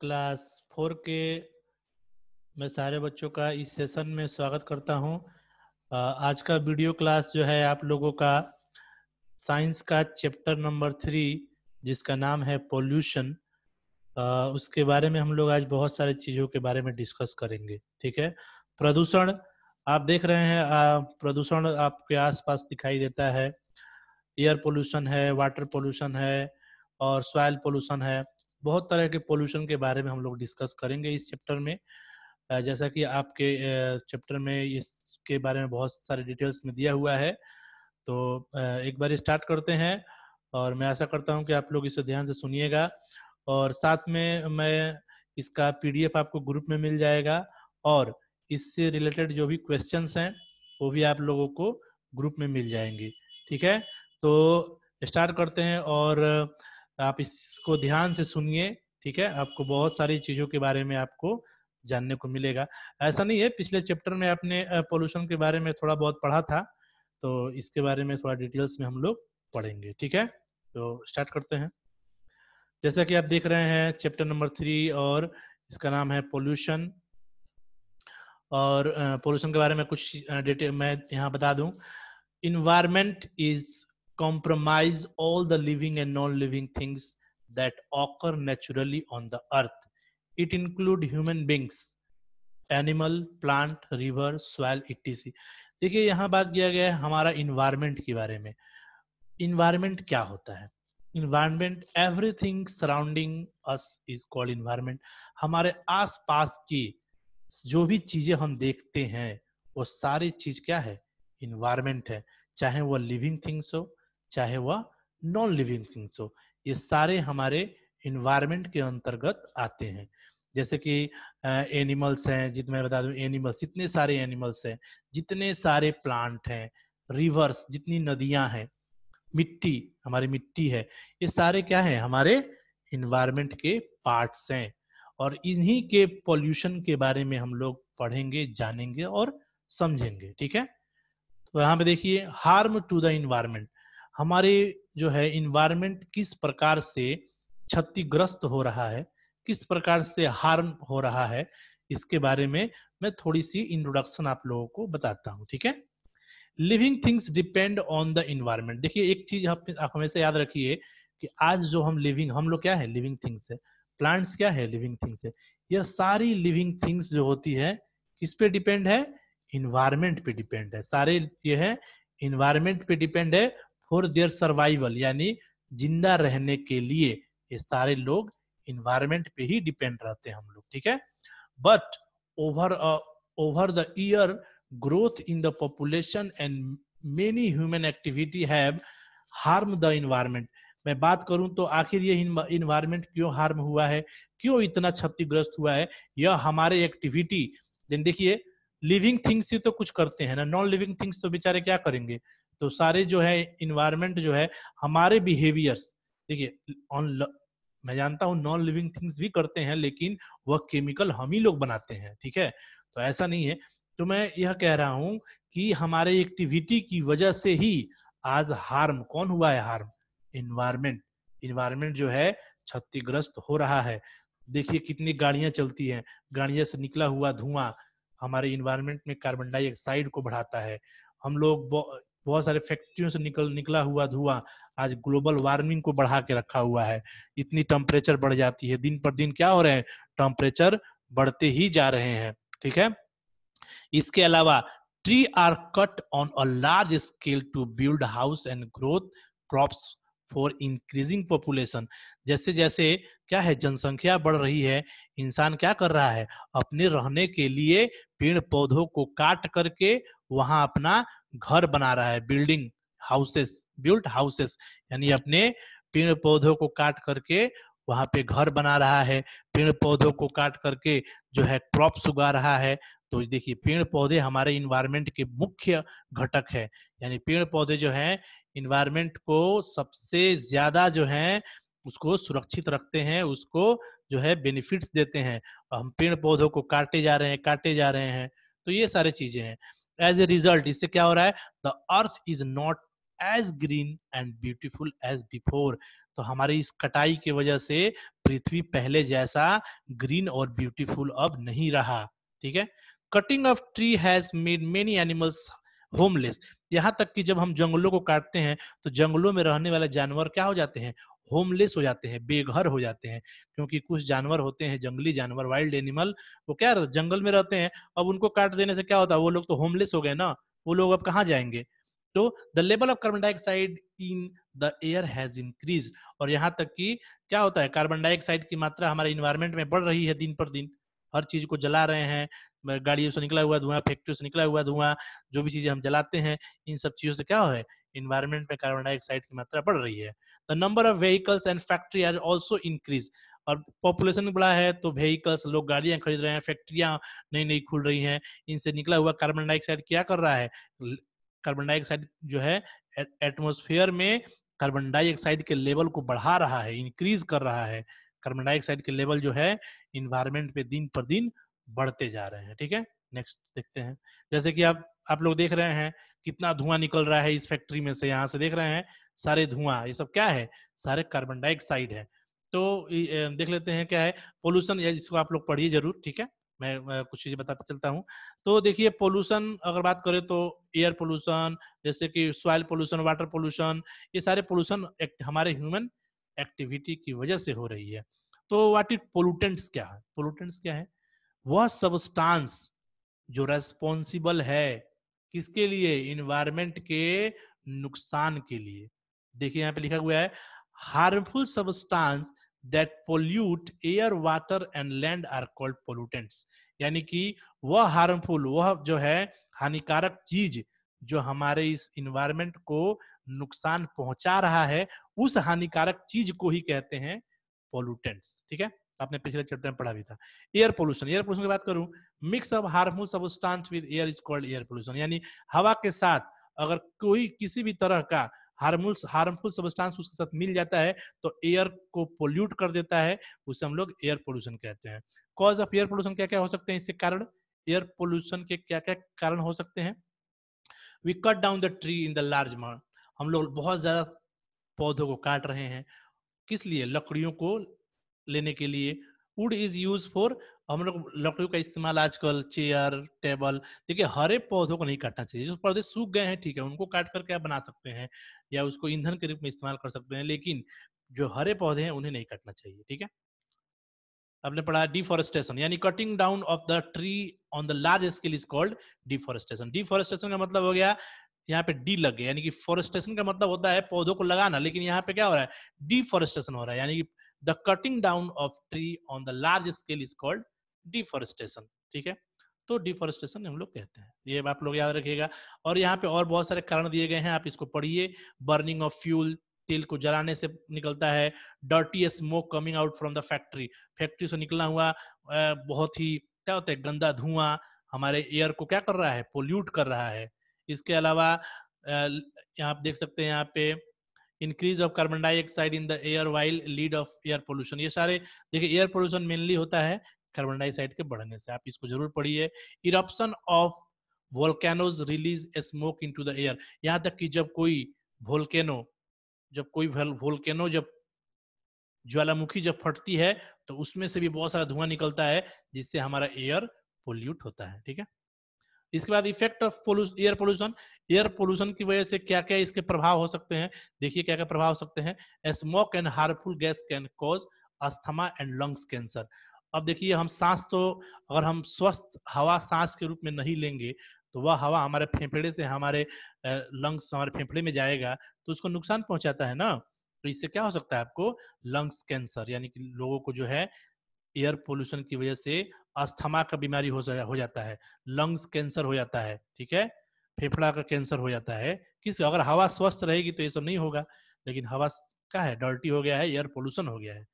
Class four के मैं सारे बच्चों का इस सेशन में स्वागत करता हूं आज का वीडियो क्लास जो है आप लोगों का साइंस का चैप्टर नंबर थ्री जिसका नाम है पोल्यूशन उसके बारे में हम लोग आज बहुत सारे चीज़ों के बारे में डिस्कस करेंगे ठीक है प्रदूषण आप देख रहे हैं प्रदूषण आपके आसपास दिखाई देता है एयर पोल्यूशन है वाटर पोल्यूशन है और सॉयल पोल्यूशन है बहुत तरह के पोल्यूशन के बारे में हम लोग डिस्कस करेंगे इस चैप्टर में जैसा कि आपके चैप्टर में इसके बारे में बहुत सारे डिटेल्स में दिया हुआ है तो एक बार स्टार्ट करते हैं और मैं आशा करता हूं कि आप लोग इसे ध्यान से सुनिएगा और साथ में मैं इसका पीडीएफ आपको ग्रुप में मिल जाएगा और इससे रिलेटेड जो भी क्वेश्चंस हैं वो भी आप लोगों को ग्रुप में मिल जाएंगे ठीक है तो स्टार्ट करते हैं और आप इसको ध्यान से सुनिए ठीक है आपको बहुत सारी चीजों के बारे में आपको जानने को मिलेगा ऐसा नहीं है पिछले चैप्टर में आपने पोल्यूशन के बारे में थोड़ा बहुत पढ़ा था तो इसके बारे में थोड़ा डिटेल्स में हम लोग पढ़ेंगे ठीक है तो स्टार्ट करते हैं जैसा कि आप देख रहे हैं चैप्टर नंबर थ्री और इसका नाम है पोल्यूशन और पोल्यूशन के बारे में कुछ डिटेल मैं यहाँ बता दूं environment is compromise all the living and non-living things that occur naturally on the earth. It include human beings, animal plant river soil etc देखिए यहाँ बात किया गया है हमारा इन्वायरमेंट के बारे में इन्वायरमेंट क्या होता है environment everything surrounding us is called environment हमारे आसपास की जो भी चीजें हम देखते हैं वो सारी चीज क्या है इन्वायरमेंट है चाहे वो लिविंग थिंग्स हो चाहे वह नॉन लिविंग थिंग्स हो ये सारे हमारे इन्वायरमेंट के अंतर्गत आते हैं जैसे कि एनिमल्स हैं जितने मैं बता दूं एनिमल्स इतने सारे एनिमल्स हैं जितने सारे प्लांट हैं रिवर्स जितनी नदियां हैं मिट्टी हमारी मिट्टी है ये सारे क्या है हमारे इन्वायरमेंट के पार्ट्स हैं और इन्हीं के पॉल्यूशन के बारे में हम लोग पढ़ेंगे जानेंगे और समझेंगे ठीक है तो यहाँ पे देखिए हार्म टू द इन्वायरमेंट हमारे जो है इन्वायरमेंट किस प्रकार से क्षतिग्रस्त हो रहा है किस प्रकार से हार्म हो रहा है इसके बारे में मैं थोड़ी सी इंट्रोडक्शन आप लोगों को बताता हूँ ठीक है living things depend on the environment देखिए एक चीज आप हमेशा याद रखिए कि आज जो हम लिविंग हम लोग क्या है लिविंग थिंग्स है प्लांट्स क्या है लिविंग थिंग्स है यह सारी लिविंग थिंग्स जो होती है किस पे डिपेंड है इन्वायरमेंट पे डिपेंड है सारे ये है इन्वायरमेंट पे डिपेंड है फॉर देयर सर्वाइवल यानी जिंदा रहने के लिए ये सारे लोग इन्वायरमेंट पे ही डिपेंड रहते हैं हम लोग ठीक है but over over the year growth in the population and many human activity have harm the environment मैं बात करूं तो आखिर ये इन्वायरमेंट क्यों हार्म हुआ है क्यों इतना क्षतिग्रस्त हुआ है यह हमारे एक्टिविटी देन देखिए लिविंग थिंग्स ही तो कुछ करते हैं ना नॉन लिविंग थिंग्स तो बेचारे क्या करेंगे तो सारे जो है इन्वायरमेंट जो है हमारे बिहेवियर्स देखिए ऑन मैं जानता हूँ नॉन लिविंग थिंग्स भी करते हैं लेकिन वह केमिकल हम ही लोग बनाते हैं ठीक है तो ऐसा नहीं है तो मैं यह कह रहा हूँ कि हमारे एक्टिविटी की वजह से ही आज हार्म कौन हुआ है हार्म इन्वायरमेंट इन्वायरमेंट जो है क्षतिग्रस्त हो रहा है देखिए कितनी गाड़ियां चलती हैं गाड़ियां से निकला हुआ धुआं हमारे इन्वायरमेंट में कार्बन डाइऑक्साइड को बढ़ाता है हम लोग बहुत सारे फैक्ट्रियों से निकल निकला हुआ धुआं आज ग्लोबल वार्मिंग को बढ़ा के रखा हुआ है इतनी टेम्परेचर बढ़ जाती है दिन पर दिन क्या हो रहे हैं टेम्परेचर बढ़ते ही जा रहे हैं ठीक है इसके अलावा tree are cut on a large scale to build house and growth crops for increasing population जैसे जैसे क्या है जनसंख्या बढ़ रही है इंसान क्या कर रहा है अपने रहने के लिए पेड़ पौधों को काट करके वहां अपना घर बना रहा है बिल्डिंग हाउसेस बिल्ट हाउसेस यानी अपने पेड़ पौधों को काट करके वहां पे घर बना रहा है पेड़ पौधों को काट करके जो है क्रॉप्स उगा रहा है तो देखिए पेड़ पौधे हमारे इन्वायरमेंट के मुख्य घटक है यानी पेड़ पौधे जो है इन्वायरमेंट को सबसे ज्यादा जो है उसको सुरक्षित रखते हैं उसको जो है बेनिफिट्स देते हैं हम पेड़ पौधों को काटे जा रहे हैं काटे जा रहे हैं तो ये सारे चीजें हैं एज ए रिजल्ट इससे क्या हो रहा है the earth is not as green and beautiful as before तो हमारी इस कटाई की वजह से पृथ्वी पहले जैसा ग्रीन और ब्यूटीफुल अब नहीं रहा ठीक है cutting of tree has made many animals homeless यहाँ तक कि जब हम जंगलों को काटते हैं तो जंगलों में रहने वाले जानवर क्या हो जाते हैं होमलेस हो जाते हैं बेघर हो जाते हैं क्योंकि कुछ जानवर होते हैं जंगली जानवर वाइल्ड एनिमल वो क्या जंगल में रहते हैं अब उनको काट देने से क्या होता है वो लोग तो होमलेस हो गए ना वो लोग अब कहाँ जाएंगे तो the level of carbon dioxide in the air has increase और यहाँ तक कि क्या होता है कार्बन डाइऑक्साइड की मात्रा हमारे इन्वायरमेंट में बढ़ रही है दिन पर दिन हर चीज को जला रहे हैं गाड़ियों से निकला हुआ धुआं फैक्ट्रियों से निकला हुआ धुआं जो भी चीजें हम जलाते हैं इन सब चीजों से क्या है इन्वायरमेंट में कार्बन डाइऑक्साइड की मात्रा बढ़ रही है the number of vehicles and factory are also increase और पॉपुलेशन बड़ा है तो व्हीकल्स लोग गाड़ियां खरीद रहे हैं फैक्ट्रियां नई नई खुल रही हैं इनसे निकला हुआ कार्बन डाइऑक्साइड क्या कर रहा है कार्बन डाइऑक्साइड जो है एटमोस्फेयर में कार्बन डाइऑक्साइड के लेवल को बढ़ा रहा है इंक्रीज कर रहा है कार्बन डाइऑक्साइड के लेवल जो है इन्वायरमेंट पे दिन पर दिन बढ़ते जा रहे हैं ठीक है नेक्स्ट देखते हैं जैसे कि आप आप लोग देख रहे हैं कितना धुआं निकल रहा है इस फैक्ट्री में से यहाँ से देख रहे हैं सारे धुआं ये सब क्या है सारे कार्बन डाइऑक्साइड है तो देख लेते हैं क्या है पोल्यूशन इसको आप लोग पढ़िए जरूर ठीक है मैं कुछ चीजें बताता चलता हूँ तो देखिए पोल्यूशन अगर बात करें तो एयर पोल्यूशन जैसे कि सॉइल पोल्यूशन वाटर पोल्यूशन ये सारे पोल्यूशन हमारे ह्यूमन एक्टिविटी की वजह से हो रही है तो वाट इट पोलूटेंट्स क्या है पोलूटेंट्स क्या है वह सबस्टांस जो रेस्पॉन्सिबल है किसके लिए इन्वायरमेंट के नुकसान के लिए देखिए यहाँ पे लिखा हुआ है harmful substance that pollute air water and land are called pollutants यानी कि वह हार्मफुल वह जो है हानिकारक चीज जो हमारे इस इन्वायरमेंट को नुकसान पहुंचा रहा है उस हानिकारक चीज को ही कहते हैं पोलूटेंट्स ठीक है आपने पिछले चैप्टर में पढ़ा भी था एयर पोल्यूशन एयर पोल्यूशन की बात करूं mix of harmful substance with air is called air pollution यानी हवा के साथ अगर कोई किसी भी तरह का हार्मफुल हार्मफुल सबस्टांस उसके साथ मिल जाता है तो एयर को पोल्यूट कर देता है उसे हम लोग एयर पोल्यूशन कहते हैं कॉज ऑफ एयर पोल्यूशन क्या क्या हो सकते हैं इसके कारण एयर पोल्यूशन के क्या क्या कारण हो सकते हैं we cut down the tree in the large amount हम लोग बहुत ज्यादा पौधों को काट रहे हैं किस लिए लकड़ियों को लेने के लिए वुड इज यूज फॉर हम लोग लकड़ियों का इस्तेमाल आजकल चेयर टेबल देखिए हरे पौधों को नहीं काटना चाहिए जो पौधे सूख गए हैं ठीक है उनको काट करके आप बना सकते हैं या उसको ईंधन के रूप में इस्तेमाल कर सकते हैं लेकिन जो हरे पौधे हैं उन्हें नहीं काटना चाहिए ठीक है आपने पढ़ा डिफॉरेस्टेशन यानी cutting down of the tree on the large scale is called deforestation deforestation का मतलब हो गया यहाँ पे डी लग गया यानी कि फॉरेस्टेशन का मतलब होता है पौधों को लगाना लेकिन यहाँ पे क्या हो रहा है डिफॉरेस्टेशन हो रहा है यानी कि the cutting down of tree on the large scale is called deforestation ठीक है तो डिफॉरेस्टेशन हम लोग कहते हैं ये आप लोग याद रखिएगा और यहाँ पे और बहुत सारे कारण दिए गए हैं आप इसको पढ़िए बर्निंग ऑफ फ्यूल तेल को जलाने से निकलता है dirty smoke coming out from the factory factory से निकला हुआ बहुत ही क्या होता है गंदा धुआं हमारे एयर को क्या कर रहा है पोल्यूट कर रहा है इसके अलावा यहाँ आप देख सकते हैं यहाँ पे increase of carbon dioxide in the air while lead of air pollution ये सारे देखिए एयर पोल्यूशन मेनली होता है कार्बन डाइऑक्साइड के बढ़ने से आप इसको जरूर पढ़िए eruption of volcanoes release a smoke into the air यहाँ तक कि जब कोई वोल्केनो जब कोई वोल्केनो जब ज्वालामुखी जब फटती है तो उसमें से भी बहुत सारा धुआं निकलता है जिससे हमारा एयर पोल्यूट होता है ठीक है इसके बाद effect of air pollution air pollution की वजह से क्या क्या इसके प्रभाव हो सकते हैं देखिए क्या क्या प्रभाव हो सकते हैं smoke and harmful gas can cause asthma and lungs cancer अब देखिए हम सांस तो अगर हम स्वस्थ हवा सांस के रूप में नहीं लेंगे तो वह हवा हमारे फेफड़े से हमारे लंग्स हमारे फेफड़े में जाएगा तो उसको नुकसान पहुंचाता है ना तो इससे क्या हो सकता है आपको लंग्स कैंसर यानी कि लोगों को जो है एयर पोल्यूशन की वजह से अस्थमा का बीमारी हो जा, हो जाता है लंग्स कैंसर हो जाता है ठीक है फेफड़ा का कैंसर हो जाता है किस अगर हवा स्वस्थ रहेगी तो ये सब नहीं होगा लेकिन हवा क्या है डर्टी हो गया है एयर पोल्यूशन हो गया है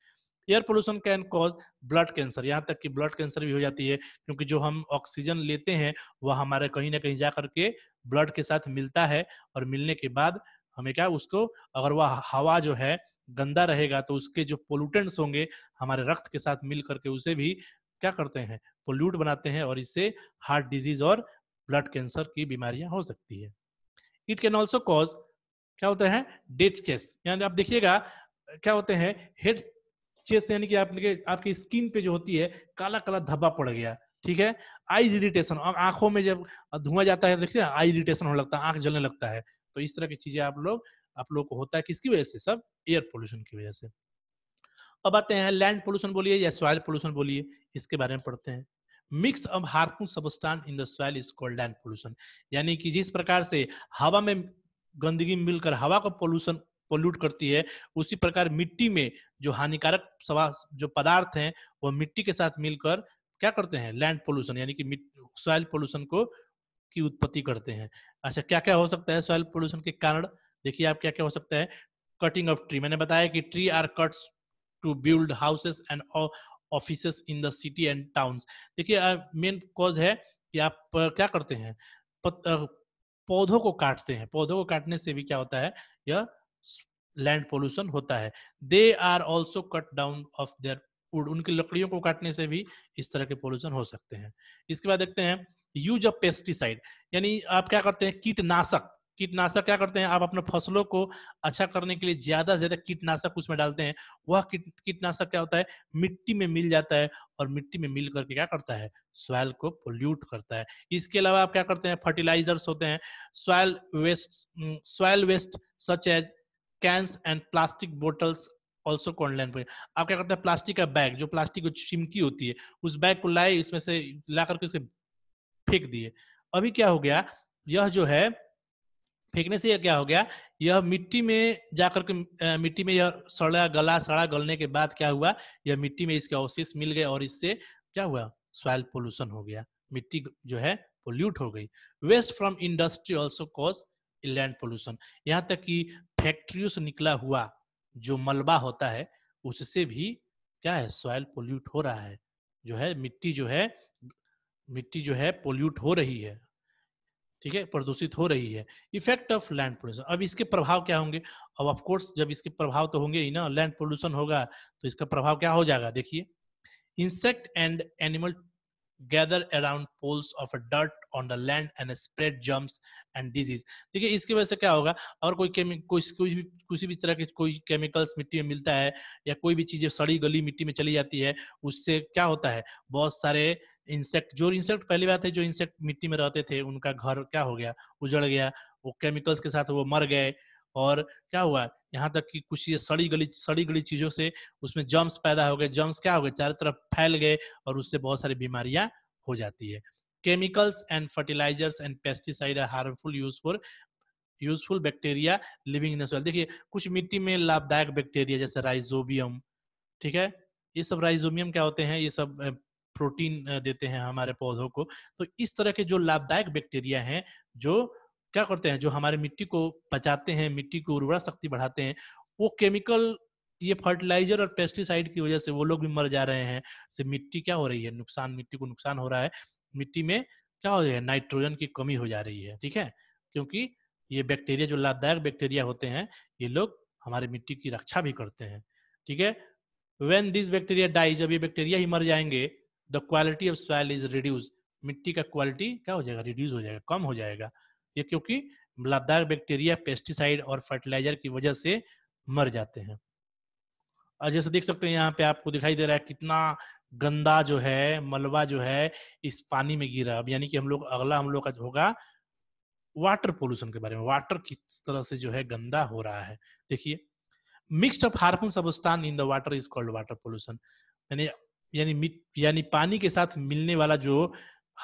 air pollution can cause blood cancer यहाँ तक कि ब्लड कैंसर भी हो जाती है क्योंकि जो हम ऑक्सीजन लेते हैं वह हमारे कहीं ना कहीं जा करके ब्लड के साथ मिलता है और मिलने के बाद हमें क्या उसको अगर वह हवा जो है गंदा रहेगा तो उसके जो पोल्यूटेंट्स होंगे हमारे रक्त के साथ मिल करके उसे भी क्या करते हैं पोल्यूट बनाते हैं और इससे हार्ट डिजीज और ब्लड कैंसर की बीमारियां हो सकती है इट कैन ऑल्सो कॉज क्या होता है डेट चेस यानी आप देखिएगा क्या होते हैं हेड चेस यानी कि आपके आपकी स्किन पे जो होती है काला काला धब्बा पड़ गया ठीक है आईज इरिटेशन आंखों में जब धुआं जाता है देखिए आई इरिटेशन होने लगता है आंख जलने लगता है तो इस तरह की चीजें आप लोग आप लोग को होता है किसकी वजह से सब एयर पोल्यूशन की वजह से अब आते हैं लैंड पोल्यूशन बोलिए या सॉयल पोल्यूशन बोलिए इसके बारे में पढ़ते हैं मिक्स अब harmful substance in the soil is called land pollution यानी कि जिस प्रकार से हवा में गंदगी मिलकर हवा को पोल्यूशन पोल्यूट करती है उसी प्रकार मिट्टी में जो हानिकारक जो पदार्थ हैं वो मिट्टी के साथ मिलकर क्या करते हैं लैंड पोल्यूशन यानी कि सॉयल पोल्यूशन को की उत्पत्ति करते हैं अच्छा क्या क्या हो सकता है सॉयल पोल्यूशन के कारण देखिए आप क्या क्या हो सकता है कटिंग ऑफ ट्री मैंने बताया कि tree are cuts to build houses and office in the city and towns देखिए मेन कॉज है कि आप क्या करते हैं पौधों को काटते हैं पौधों को काटने से भी क्या होता है यह लैंड पोल्यूशन होता है they are also cut down of their wood उनकी लकड़ियों को काटने से भी इस तरह के पोल्यूशन हो सकते हैं इसके बाद देखते हैं यूज ऑफ पेस्टिसाइड यानी आप क्या करते हैं कीटनाशक कीटनाशक क्या करते हैं आप अपने फसलों को अच्छा करने के लिए ज्यादा से ज्यादा कीटनाशक उसमें डालते हैं वह कीटनाशक क्या होता है मिट्टी में मिल जाता है और मिट्टी में मिल करके क्या करता है सॉयल को पोल्यूट करता है इसके अलावा आप क्या करते हैं फर्टिलाइजर्स होते हैं soil waste soil waste such as cans and plastic bottles also कॉन्डलाइन पे आप क्या करते हैं प्लास्टिक का बैग जो प्लास्टिक की चिमकी होती है उस बैग को लाए इसमें से ला करके उसके फेंक दिए अभी क्या हो गया यह जो है फेंकने से यह क्या हो गया यह मिट्टी में जाकर के मिट्टी में यह सड़ा गला सड़ा गलने के बाद क्या हुआ यह मिट्टी में इसके अवशेष मिल गए और इससे क्या हुआ सॉइल पोल्यूशन हो गया मिट्टी जो है पोल्यूट हो गई waste from industry also cause land pollution यहाँ तक कि फैक्ट्रियों से निकला हुआ जो मलबा होता है उससे भी क्या है सॉइल पोल्यूट हो रहा है जो है मिट्टी जो है मिट्टी जो है पोल्यूट हो रही है ठीक है प्रदूषित हो रही है इफेक्ट ऑफ लैंड पोल्यूशन अब इसके प्रभाव क्या होंगे अब कोर्स जब इसके प्रभाव तो होंगे ही ना लैंड पोल्यूशन होगा तो इसका प्रभाव क्या हो जाएगा देखिए insect and animal gather around pools of dirt on the land and spread germs and disease ठीक है इसकी वजह से क्या होगा और कोई कोई कोई भी किसी भी तरह के कोई केमिकल्स मिट्टी में मिलता है या कोई भी चीज़ें सड़ी गली मिट्टी में चली जाती है उससे क्या होता है बहुत सारे इंसेक्ट जो इंसेक्ट पहली बात है जो इंसेक्ट मिट्टी में रहते थे उनका घर क्या हो गया उजड़ गया वो केमिकल्स के साथ वो मर गए और क्या हुआ यहाँ तक कि कुछ ये सड़ी गली सड़ी गली चीजों से उसमें जम्स पैदा हो गए जम्स क्या हो गए चारों तरफ फैल गए और उससे बहुत सारी बीमारियां हो जाती है chemicals and fertilizers and pesticide are harmful use for useful bacteria living in soil देखिए कुछ मिट्टी में लाभदायक बैक्टीरिया जैसे राइजोबियम ठीक है ये सब राइजोबियम क्या होते हैं ये सब प्रोटीन देते हैं हमारे पौधों को तो इस तरह के जो लाभदायक बैक्टीरिया हैं जो क्या करते हैं जो हमारे मिट्टी को बचाते हैं मिट्टी को उर्वरा शक्ति बढ़ाते हैं वो केमिकल ये फर्टिलाइजर और पेस्टिसाइड की वजह से वो लोग भी मर जा रहे हैं से मिट्टी क्या हो रही है नुकसान मिट्टी को नुकसान हो रहा है मिट्टी में क्या हो रहा है नाइट्रोजन की कमी हो जा रही है ठीक है क्योंकि ये बैक्टीरिया जो लाभदायक बैक्टीरिया होते हैं ये लोग हमारे मिट्टी की रक्षा भी करते हैं ठीक है वेन दिस बैक्टीरिया डाई जब ये बैक्टीरिया ही मर जाएंगे the quality of soil is reduce मिट्टी का क्वालिटी क्या हो जाएगा रिड्यूस हो जाएगा कम हो जाएगा ये क्योंकि लाभदायक बैक्टीरिया पेस्टिसाइड और फर्टिलाइजर की वजह से मर जाते हैं और जैसे देख सकते हैं यहाँ पे आपको दिखाई दे रहा है कितना गंदा जो है मलबा जो है इस पानी में गिरा अब यानी कि हम लोग अगला हम लोग का होगा वाटर पोल्यूशन के बारे में वाटर किस तरह से जो है गंदा हो रहा है देखिए mixed of harmful substance in the water is called water pollution यानी यानी यानी पानी के साथ मिलने वाला जो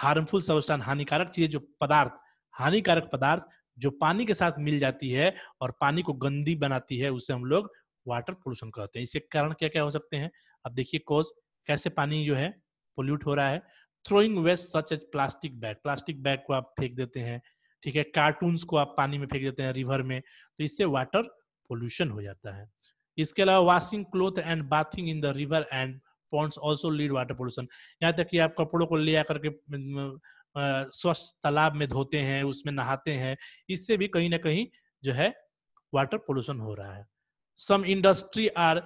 हार्मफुल सबस्टान हानिकारक चीज जो पदार्थ हानिकारक पदार्थ जो पानी के साथ मिल जाती है और पानी को गंदी बनाती है उसे हम लोग वाटर पोल्यूशन कहते हैं इसके कारण क्या क्या हो सकते हैं अब देखिए कोज कैसे पानी जो है पोल्यूट हो रहा है throwing waste such as plastic bag plastic bag को आप फेंक देते हैं ठीक है कार्टून्स को आप पानी में फेंक देते हैं रिवर में तो इससे वाटर पोल्यूशन हो जाता है इसके अलावा washing cloth and bathing in the river and ponds also lead water pollution यहाँ तक कि आप कपड़ों को ले आकर के स्वच्छ तालाब में धोते हैं उसमें नहाते हैं इससे भी कहीं ना कहीं जो है वाटर पोल्यूशन हो रहा है some industry are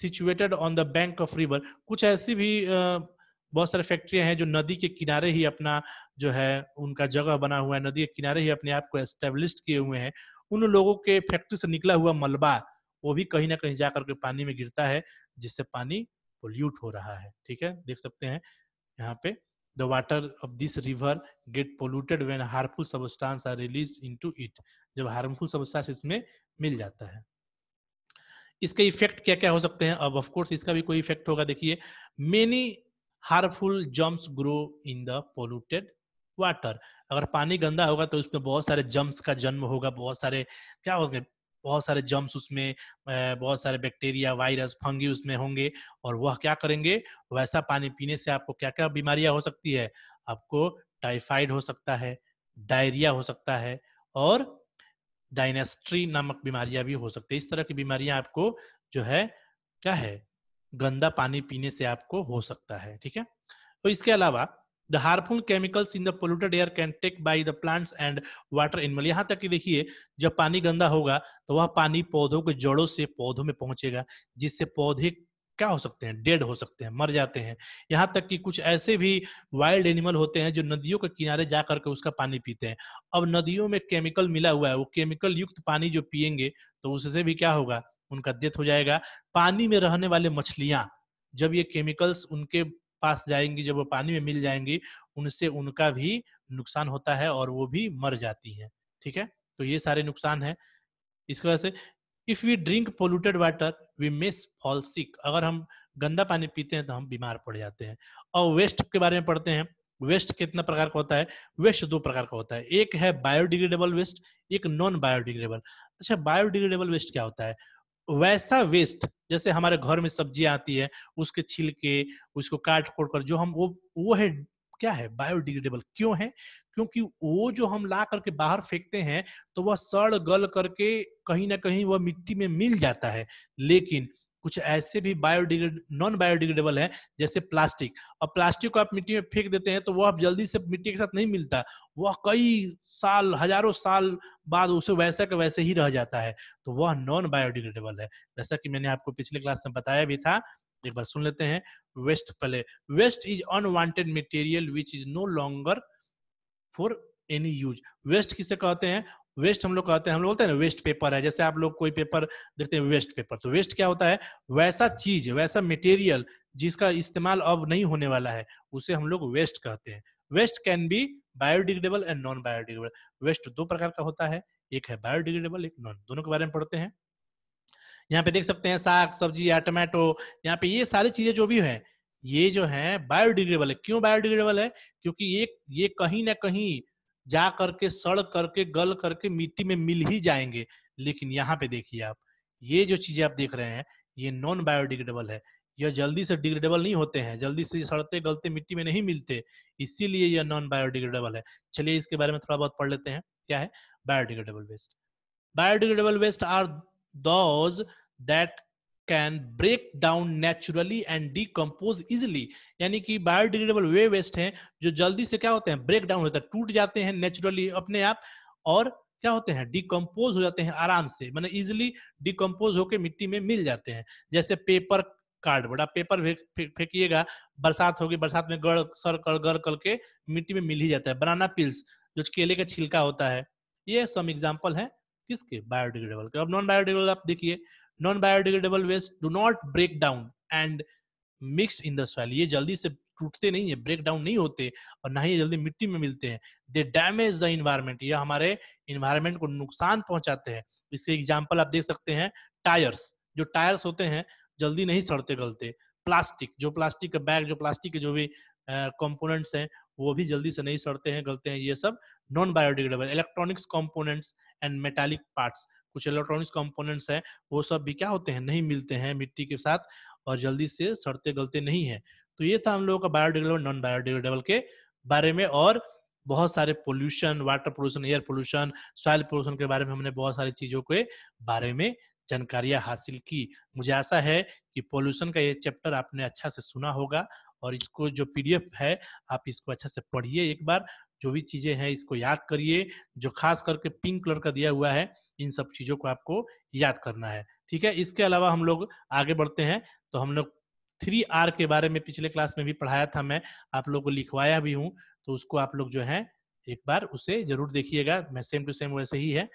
situated on the bank of river कुछ ऐसी भी बहुत सारे फैक्ट्रियां हैं जो नदी के किनारे ही अपना जो है उनका जगह बना हुआ है नदी के किनारे ही अपने आप को एस्टेब्लिश किए हुए हैं उन लोगों के फैक्ट्री से निकला हुआ मलबा वो भी कहीं ना कहीं जाकर के पानी में गिरता है जिससे पानी पोल्यूट हो रहा है ठीक है देख सकते हैं यहाँ पे the water of this river get polluted when harmful substance are release into it जब हार्मफुल सबस्टांस इसमें मिल जाता है इसके इफेक्ट क्या क्या हो सकते हैं अब ऑफकोर्स इसका भी कोई इफेक्ट होगा देखिए many harmful germs grow in the polluted water अगर पानी गंदा होगा तो उसमें बहुत सारे जम्स का जन्म होगा बहुत सारे क्या होंगे बहुत सारे जम्स उसमें बहुत सारे बैक्टीरिया वायरस फंगी उसमें होंगे और वह क्या करेंगे वैसा पानी पीने से आपको क्या क्या बीमारियां हो सकती है आपको टाइफाइड हो सकता है डायरिया हो सकता है और डायनेस्ट्री नामक बीमारियां भी हो सकती है इस तरह की बीमारियां आपको जो है क्या है गंदा पानी पीने से आपको हो सकता है ठीक है तो इसके अलावा the harmful chemicals in the polluted air can take by the plants and water animal यहाँ तक कि देखिए जब पानी गंदा होगा तो वह पानी पौधों के जड़ों से पौधों में पहुंचेगा जिससे पौधे क्या हो सकते हैं डेड हो सकते हैं मर जाते हैं यहाँ तक कि कुछ ऐसे भी वाइल्ड एनिमल होते हैं जो नदियों के किनारे जा करके उसका पानी पीते हैं अब नदियों में केमिकल मिला हुआ है वो केमिकल युक्त पानी जो पियेंगे तो उससे भी क्या होगा उनका डेथ हो जाएगा पानी में रहने वाले मछलियां जब ये केमिकल्स उनके पास जाएंगी जब वो पानी में मिल जाएंगी उनसे उनका भी नुकसान होता है और वो भी मर जाती हैं ठीक है तो ये सारे नुकसान है इसकी वजह से if we drink polluted water we miss fall sick अगर हम गंदा पानी पीते हैं तो हम बीमार पड़ जाते हैं और वेस्ट के बारे में पढ़ते हैं वेस्ट कितना प्रकार का होता है वेस्ट दो प्रकार का होता है एक है बायोडिग्रेडेबल वेस्ट एक नॉन बायोडिग्रेडेबल अच्छा बायोडिग्रेडेबल वेस्ट क्या होता है वैसा वेस्ट जैसे हमारे घर में सब्जियां आती है उसके छिलके उसको काट खोट कर जो हम वो वो है क्या है बायोडिग्रेडेबल क्यों है क्योंकि वो जो हम ला करके बाहर फेंकते हैं तो वह सड़ गल करके कहीं ना कहीं वह मिट्टी में मिल जाता है लेकिन कुछ ऐसे भी बायोडिग्रेड नॉन बायोडिग्रेडेबल है जैसे प्लास्टिक और प्लास्टिक को आप मिट्टी में फेंक देते हैं तो वह जल्दी से मिट्टी के साथ नहीं मिलता वह कई साल हजारों साल बाद उसे वैसा के वैसे ही रह जाता है तो वह नॉन बायोडिग्रेडेबल है जैसा कि मैंने आपको पिछले क्लास में बताया भी था एक बार सुन लेते हैं वेस्ट पहले waste is unwanted material which is no longer for any use waste किसे कहते हैं वेस्ट हम लोग कहते हैं हम लोग बोलते हैं ना वेस्ट पेपर है जैसे आप लोग कोई पेपर देखते हैं वेस्ट पेपर तो वेस्ट क्या होता है वैसा चीज वैसा मटेरियल जिसका इस्तेमाल अब नहीं होने वाला है उसे हम लोग वेस्ट कहते हैं waste can be biodegradable and non biodegradable waste दो प्रकार का होता है एक है बायोडिग्रेडेबल एक नॉन दोनों के बारे में पढ़ते हैं यहाँ पे देख सकते हैं साग सब्जी या टमाटो यहाँ पे ये सारी चीजें जो भी है ये जो है बायोडिग्रेडेबल है क्यों बायोडिग्रेडेबल है क्योंकि ये ये कहीं ना कहीं जा करके सड़ करके गल करके मिट्टी में मिल ही जाएंगे लेकिन यहाँ पे देखिए आप ये जो चीजें आप देख रहे हैं ये नॉन बायोडिग्रेडेबल है यह जल्दी से डिग्रेडेबल नहीं होते हैं जल्दी से सड़ते गलते मिट्टी में नहीं मिलते इसीलिए यह नॉन बायोडिग्रेडेबल है चलिए इसके बारे में थोड़ा बहुत पढ़ लेते हैं क्या है biodegradable waste biodegradable waste are those that can break down naturally and decompose easily यानी कि बायोडिग्रेडेबल वे वेस्ट हैं जो जल्दी से क्या होते हैं ब्रेक डाउन होता है टूट जाते हैं नेचुरली अपने आप और क्या होते हैं डीकम्पोज हो जाते हैं आराम से मैंने इजिली डीकम्पोज होकर मिट्टी में मिल जाते हैं जैसे पेपर कार्डबोर्ड आप पेपर फेंकिएगा बरसात होगी बरसात में गड़ सर कर गड़ करके मिट्टी में मिल ही जाता है बनाना पिल्स जो केले का छिलका होता है ये सम एग्जाम्पल है किसके बायोडिग्रेडेबल के अब नॉन बायोडिग्रेडेबल आप देखिए non biodegradable waste do not break down and mix in the soil ये जल्दी से टूटते नहीं है ब्रेक डाउन नहीं होते और ना ही जल्दी मिट्टी में मिलते हैं दे डैमेज द इन्वायरमेंट ये हमारे इन्वायरमेंट को नुकसान पहुंचाते हैं इसके एग्जाम्पल आप देख सकते हैं टायर्स जो टायर्स होते हैं जल्दी नहीं सड़ते गलते प्लास्टिक जो प्लास्टिक का बैग जो प्लास्टिक के जो भी कंपोनेंट्स हैं वो भी जल्दी से नहीं सड़ते हैं गलते हैं ये सब non biodegradable electronics components and metallic parts कुछ इलेक्ट्रॉनिक्स कंपोनेंट्स हैं वो सब भी क्या होते हैं नहीं मिलते हैं मिट्टी के साथ और जल्दी से सड़ते गलते नहीं है तो ये था हम लोगों का बायोडिग्रेडेबल नॉन बायोडिग्रेडेबल के बारे में और बहुत सारे pollution water pollution air pollution soil pollution के बारे में हमने बहुत सारी चीज़ों के बारे में जानकारियां हासिल की मुझे आशा है कि पोल्यूशन का ये चैप्टर आपने अच्छा से सुना होगा और इसको जो पीडीएफ है आप इसको अच्छा से पढ़िए एक बार जो भी चीज़ें हैं इसको याद करिए जो खास करके पिंक कलर का दिया हुआ है इन सब चीज़ों को आपको याद करना है ठीक है इसके अलावा हम लोग आगे बढ़ते हैं तो हम लोग थ्री आर के बारे में पिछले क्लास में भी पढ़ाया था मैं आप लोगों को लिखवाया भी हूँ तो उसको आप लोग जो है एक बार उसे जरूर देखिएगा मैं सेम टू सेम वैसे ही है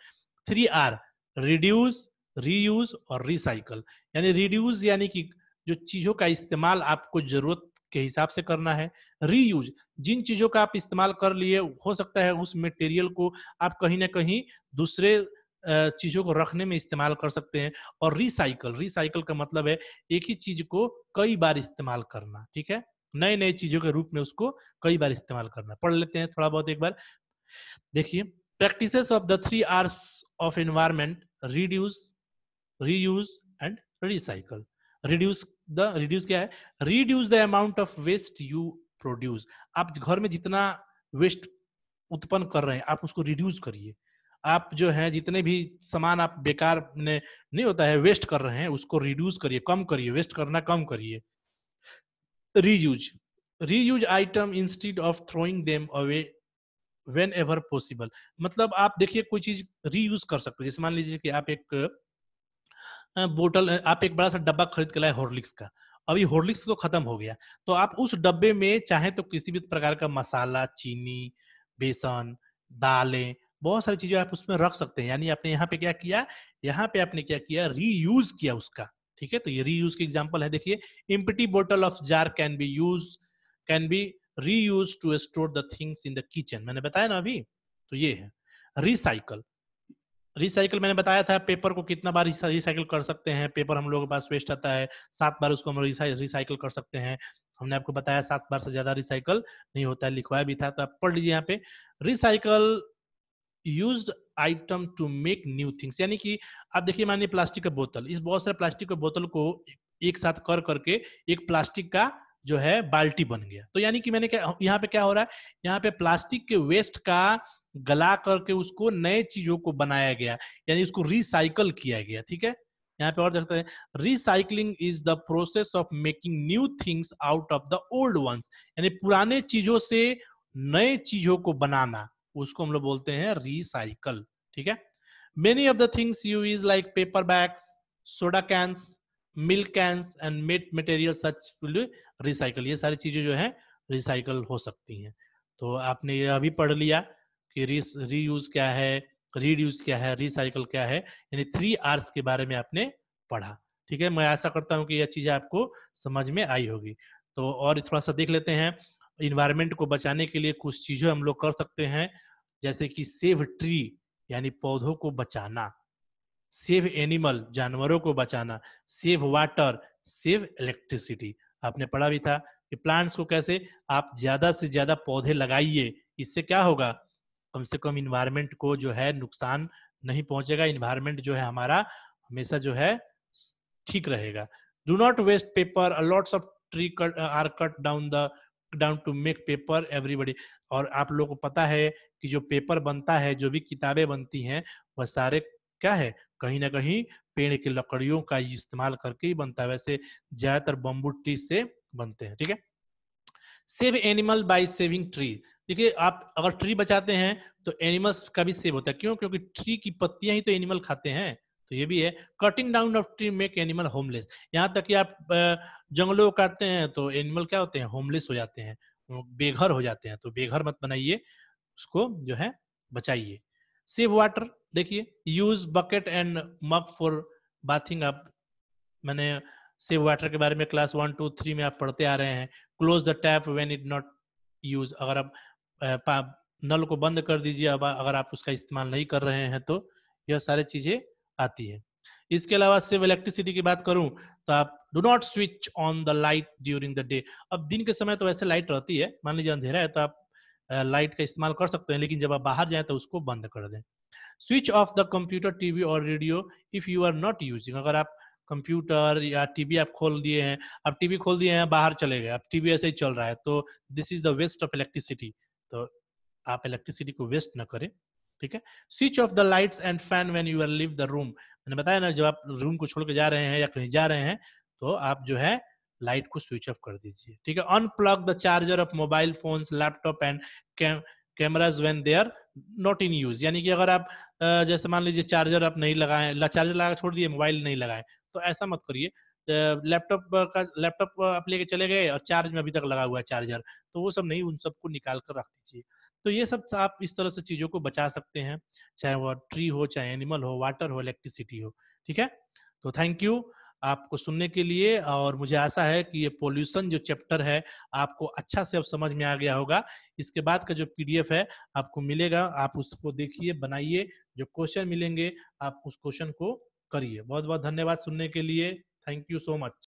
थ्री आर रिड्यूस रीयूज और रिसाइकल यानी रिड्यूस यानी कि जो चीज़ों का इस्तेमाल आपको ज़रूरत के हिसाब से करना है रीयूज जिन चीजों का आप इस्तेमाल कर लिए हो सकता है उस मटेरियल को आप कहीं ना कहीं दूसरे चीजों को रखने में इस्तेमाल कर सकते हैं और रिसाइकल रिसाइकल का मतलब है एक ही चीज को कई बार इस्तेमाल करना ठीक है नए नए चीजों के रूप में उसको कई बार इस्तेमाल करना पढ़ लेते हैं थोड़ा बहुत एक बार देखिए practice of the three Rs of environment reduce reuse and recycle reduce the reduce क्या है reduce the amount of waste you produce आप घर में जितना वेस्ट उत्पन्न कर रहे हैं आप उसको रिड्यूस करिए आप जो है जितने भी सामान आप बेकार ने नहीं होता है वेस्ट कर रहे हैं उसको रिड्यूस करिए कम करिए वेस्ट करना कम करिए reuse reuse item instead of throwing them away whenever possible मतलब आप देखिए कोई चीज रीयूज कर सकते हो जैसे मान लीजिए कि आप एक बोतल आप एक बड़ा सा डब्बा खरीद के लाए हॉर्लिक्स का अभी हॉर्लिक्स तो खत्म हो गया तो आप उस डब्बे में चाहे तो किसी भी प्रकार का मसाला चीनी बेसन दालें बहुत सारी चीजें आप उसमें रख सकते हैं यानी आपने यहाँ पे क्या किया यहाँ पे आपने क्या किया रीयूज किया उसका ठीक है तो ये रीयूज की एग्जाम्पल है देखिए empty bottle of jar can be use can be reuse to store the things in the kitchen मैंने बताया ना अभी तो ये है रिसाइकल रिसाइकिल मैंने बताया था पेपर को कितना बार रिसाइकिल कर सकते हैं पेपर हम लोगों के पास वेस्ट आता है सात बार उसको हम रिसाइकिल कर सकते हैं हमने आपको बताया सात बार से ज्यादा रिसाइकल नहीं होता है लिखवाया भी था तो आप पढ़ लीजिए यहाँ पे recycle use item to make new things यानी कि आप देखिए मानिए प्लास्टिक का बोतल इस बहुत सारे प्लास्टिक के बोतल को एक साथ कर करके एक प्लास्टिक का जो है बाल्टी बन गया तो यानी कि मैंने क्या यहाँ पे क्या हो रहा है यहाँ पे प्लास्टिक के वेस्ट का गला करके उसको नए चीजों को बनाया गया यानी उसको रिसाइकल किया गया ठीक है यहाँ पे और देखते हैं recycling is the process of making new things out of the old ones यानी पुराने चीजों से नए चीजों को बनाना उसको हम लोग बोलते हैं रिसाइकल ठीक है many of the things you is like paper bags soda cans milk cans and met material such recycle ये सारी चीजें जो है रिसाइकल हो सकती हैं तो आपने ये अभी पढ़ लिया कि री यूज क्या है रीड्यूज क्या है रिसाइकल क्या है यानी थ्री आर्स के बारे में आपने पढ़ा ठीक है मैं आशा करता हूँ कि यह चीज़ आपको समझ में आई होगी तो और थोड़ा सा देख लेते हैं इन्वायरमेंट को बचाने के लिए कुछ चीज़ें हम लोग कर सकते हैं जैसे कि सेव ट्री यानी पौधों को बचाना सेव एनिमल जानवरों को बचाना सेव वाटर सेव इलेक्ट्रिसिटी आपने पढ़ा भी था कि प्लांट्स को कैसे आप ज़्यादा से ज़्यादा पौधे लगाइए इससे क्या होगा कम से कम इन्वायरमेंट को जो है नुकसान नहीं पहुंचेगा इन्वायरमेंट जो है हमारा हमेशा जो है ठीक रहेगा do not waste paper lots of tree cut are cut down the down to make paper everybody और आप लोगों को पता है कि जो पेपर बनता है जो भी किताबें बनती हैं वह सारे क्या है कहीं ना कहीं पेड़ की लकड़ियों का इस्तेमाल करके ही बनता है वैसे ज्यादातर बम्बू ट्री से बनते हैं ठीक है save animal by saving tree देखिए आप अगर ट्री बचाते हैं तो एनिमल्स का भी सेव होता है क्यों क्योंकि ट्री की पत्तियां ही तो एनिमल खाते हैं तो ये भी है cutting down of tree make animal homeless यहाँ तक कि आप जंगलों को काटते हैं तो एनिमल क्या होते हैं होमलेस हो जाते हैं बेघर हो जाते हैं तो बेघर मत बनाइए उसको जो है बचाइए सेव वाटर देखिए use bucket and mug for bathing up मैंने सेव वाटर के बारे में क्लास वन टू थ्री में आप पढ़ते आ रहे हैं close the tap when it not use अगर आप नल को बंद कर दीजिए अब अगर आप उसका इस्तेमाल नहीं कर रहे हैं तो यह सारी चीजें आती है इसके अलावा सिर्फ इलेक्ट्रिसिटी की बात करूं तो आप do not switch on the light during the day अब दिन के समय तो वैसे लाइट रहती है मान लीजिए अंधेरा है तो आप लाइट का इस्तेमाल कर सकते हैं लेकिन जब आप बाहर जाए तो उसको बंद कर दें switch off the computer TV और radio if you are not using अगर आप कंप्यूटर या टीवी आप खोल दिए हैं आप टीवी खोल दिए हैं बाहर चले गए आप टीवी ऐसे ही चल रहा है तो this is the waste of electricity तो आप इलेक्ट्रिसिटी को वेस्ट ना करें ठीक है switch off the lights and fan when you are leave the room मैंने बताया ना जब आप रूम को छोड़ के जा रहे हैं या कहीं जा रहे हैं तो आप जो है लाइट को स्विच ऑफ कर दीजिए ठीक है unplug the charger of mobile phone laptop and cameras when they are not in use यानी कि अगर आप जैसे मान लीजिए चार्जर आप नहीं लगाए चार्जर लगा छोड़ दिए मोबाइल नहीं लगाए तो ऐसा मत करिए लैपटॉप का लैपटॉप आप लेके चले गए और चार्ज में अभी तक लगा हुआ है चार्जर तो वो सब नहीं उन सबको निकाल कर रख दीजिए तो ये सब आप इस तरह से चीज़ों को बचा सकते हैं चाहे वो ट्री हो चाहे एनिमल हो वाटर हो इलेक्ट्रिसिटी हो ठीक है तो थैंक यू आपको सुनने के लिए और मुझे आशा है कि ये पोल्यूशन जो चैप्टर है आपको अच्छा से अब समझ में आ गया होगा इसके बाद का जो पीडीएफ है आपको मिलेगा आप उसको देखिए बनाइए जो क्वेश्चन मिलेंगे आप उस क्वेश्चन को करिए बहुत बहुत धन्यवाद सुनने के लिए Thank you so much.